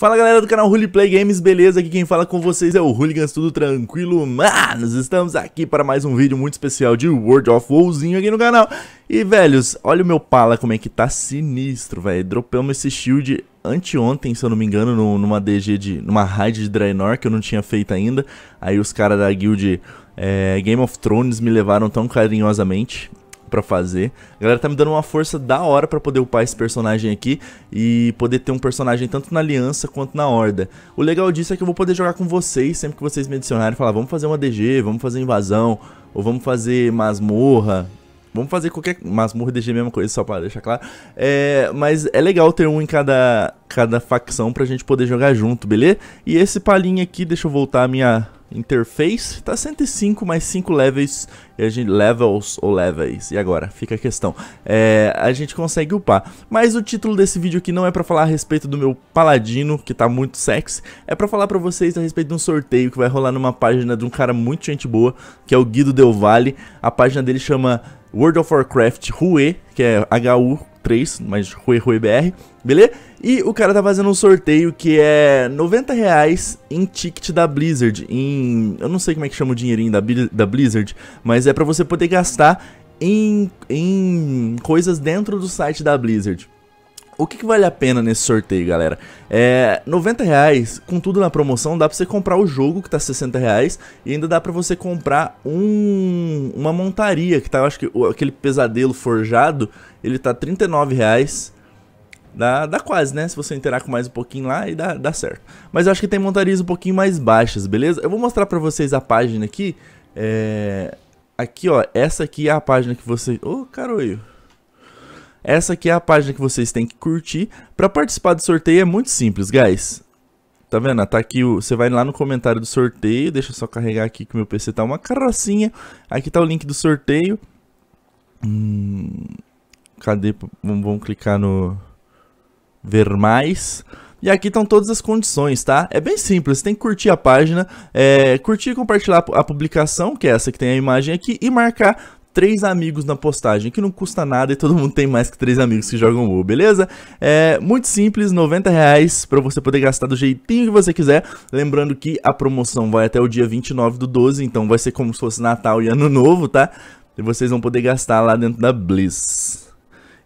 Fala galera do canal Roleplay Games, beleza? Aqui quem fala com vocês é o Hooligans, tudo tranquilo? Manos, estamos aqui para mais um vídeo muito especial de World of Warzinho aqui no canal E velhos, olha o meu pala como é que tá sinistro, velho Dropamos esse shield anteontem, se eu não me engano, no, numa DG de... numa raid de Draenor que eu não tinha feito ainda Aí os caras da guild é, Game of Thrones me levaram tão carinhosamente pra fazer. A galera tá me dando uma força da hora pra poder upar esse personagem aqui e poder ter um personagem tanto na aliança quanto na horda. O legal disso é que eu vou poder jogar com vocês sempre que vocês me adicionarem e falar, vamos fazer uma DG, vamos fazer invasão, ou vamos fazer masmorra, Vamos fazer qualquer. Masmorra DG, é mesma coisa, só para deixar claro. É, mas é legal ter um em cada, cada facção pra gente poder jogar junto, beleza? E esse palinho aqui, deixa eu voltar a minha interface, tá 105 mais 5 levels, e a gente, levels ou levels, e agora? Fica a questão. É, a gente consegue upar. Mas o título desse vídeo aqui não é pra falar a respeito do meu paladino, que tá muito sexy, é pra falar pra vocês a respeito de um sorteio que vai rolar numa página de um cara muito gente boa, que é o Guido Del Valle. A página dele chama World of Warcraft Rue, que é HU 3, mas Rui Rui BR, beleza? E o cara tá fazendo um sorteio que é 90 reais em ticket da Blizzard, em... eu não sei como é que chama o dinheirinho da, da Blizzard, mas é pra você poder gastar em, em coisas dentro do site da Blizzard o que, que, vale a pena nesse sorteio, galera? É, 90 reais, com tudo na promoção, dá pra você comprar o jogo que tá 60 reais e ainda dá pra você comprar um, uma montaria que tá, eu acho que aquele pesadelo forjado, ele tá 39 reais. Dá, dá quase, né? Se você interar com mais um pouquinho lá, e dá, dá certo. Mas eu acho que tem montarias um pouquinho mais baixas, beleza? Eu vou mostrar pra vocês a página aqui. É... Aqui, ó. Essa aqui é a página que você... Ô, oh, caroio. Essa aqui é a página que vocês têm que curtir. Para participar do sorteio é muito simples, guys. Tá vendo? Tá aqui, o... você vai lá no comentário do sorteio, deixa eu só carregar aqui que meu PC tá uma carrocinha. Aqui tá o link do sorteio. Hum... Cadê? Vamos clicar no ver mais. E aqui estão todas as condições, tá? É bem simples, você tem que curtir a página, é, curtir e compartilhar a publicação, que é essa que tem a imagem aqui, e marcar três amigos na postagem, que não custa nada e todo mundo tem mais que três amigos que jogam WoW, beleza? É muito simples, 90 reais pra você poder gastar do jeitinho que você quiser. Lembrando que a promoção vai até o dia 29 do 12, então vai ser como se fosse Natal e Ano Novo, tá? E vocês vão poder gastar lá dentro da Bliss.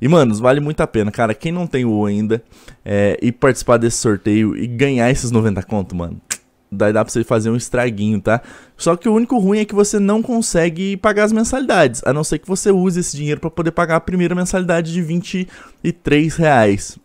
E, manos, vale muito a pena, cara. Quem não tem o ainda, é, e participar desse sorteio e ganhar esses 90 conto, mano, Daí dá pra você fazer um estraguinho, tá? Só que o único ruim é que você não consegue pagar as mensalidades, a não ser que você use esse dinheiro para poder pagar a primeira mensalidade de 23 reais.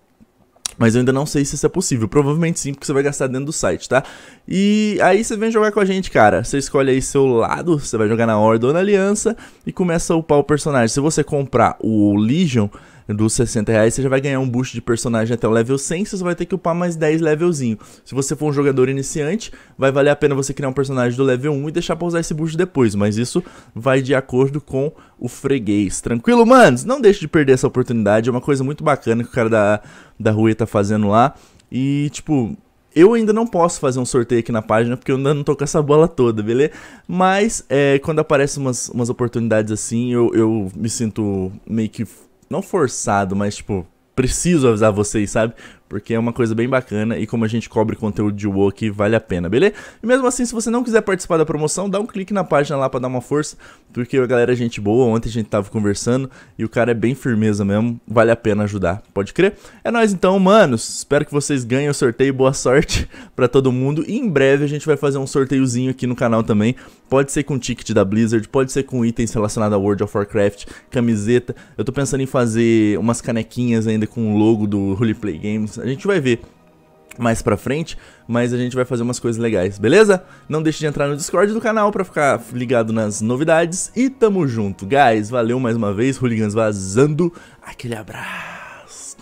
Mas eu ainda não sei se isso é possível. Provavelmente sim, porque você vai gastar dentro do site, tá? E aí você vem jogar com a gente, cara. Você escolhe aí seu lado, você vai jogar na Horda ou na Aliança e começa a upar o personagem. Se você comprar o Legion, dos 60 reais, você já vai ganhar um boost de personagem até o level 100, você vai ter que upar mais 10 levelzinho. Se você for um jogador iniciante, vai valer a pena você criar um personagem do level 1 e deixar pra usar esse boost depois, mas isso vai de acordo com o freguês. Tranquilo, manos? Não deixe de perder essa oportunidade, é uma coisa muito bacana que o cara da, da Rui tá fazendo lá. E, tipo, eu ainda não posso fazer um sorteio aqui na página, porque eu ainda não tô com essa bola toda, beleza? Mas é, quando aparecem umas, umas oportunidades assim, eu, eu me sinto meio que não forçado, mas tipo, preciso avisar vocês, sabe? porque é uma coisa bem bacana e como a gente cobre conteúdo de WoW aqui, vale a pena, beleza? E mesmo assim, se você não quiser participar da promoção, dá um clique na página lá para dar uma força, porque a galera é gente boa, ontem a gente tava conversando e o cara é bem firmeza mesmo, vale a pena ajudar, pode crer? É nós então, manos, espero que vocês ganhem o sorteio, boa sorte para todo mundo e em breve a gente vai fazer um sorteiozinho aqui no canal também, pode ser com ticket da Blizzard, pode ser com itens relacionados a World of Warcraft, camiseta, eu tô pensando em fazer umas canequinhas ainda com o logo do Holy Play Games, a gente vai ver mais pra frente, mas a gente vai fazer umas coisas legais, beleza? Não deixe de entrar no Discord do canal pra ficar ligado nas novidades e tamo junto. Guys, valeu mais uma vez, Hooligans vazando, aquele abraço.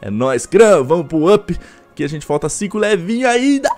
É nóis, Cram, vamos pro up, que a gente falta 5 levinho ainda.